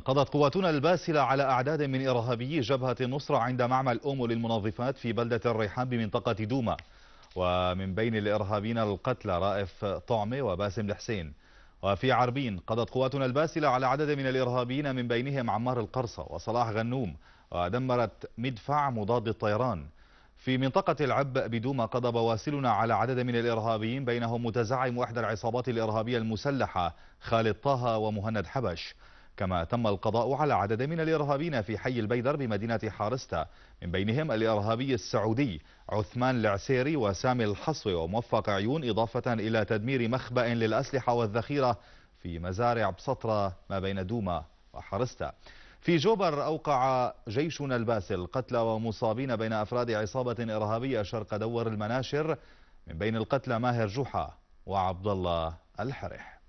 قضت قواتنا الباسلة على أعداد من إرهابي جبهة النصرة عند معمل أومو للمنظفات في بلدة الريحان بمنطقة دوما ومن بين الإرهابيين القتلى رائف طعمي وباسم الحسين وفي عربين قضت قواتنا الباسلة على عدد من الإرهابيين من بينهم عمار القرصة وصلاح غنوم ودمرت مدفع مضاد الطيران في منطقة العب بدوما قضى بواسلنا على عدد من الإرهابيين بينهم متزعم إحدى العصابات الإرهابية المسلحة خالد طه ومهند حبش كما تم القضاء على عدد من الإرهابيين في حي البيدر بمدينة حارستا من بينهم الإرهابي السعودي عثمان العسيري وسامي الحصوي وموفق عيون إضافة إلى تدمير مخبأ للأسلحة والذخيرة في مزارع بسطرة ما بين دوما وحارستا في جوبر أوقع جيشنا الباسل قتلى ومصابين بين أفراد عصابة إرهابية شرق دور المناشر من بين القتلى ماهر جحا وعبد الله الحرح